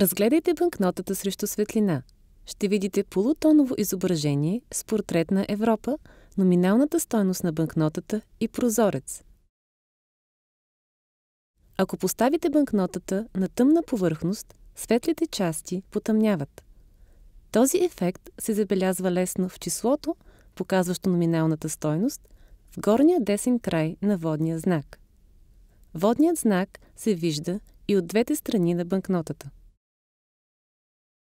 Разгледайте банкнотата срещу светлина. Ще видите полутоново изображение с портрет на Европа, номиналната стойност на банкнотата и прозорец. Ако поставите банкнотата на тъмна повърхност, светлите части потъмняват. Този ефект се забелязва лесно в числото, показващо номиналната стойност, в горния десен край на водния знак. Водният знак се вижда и от двете страни на банкнотата.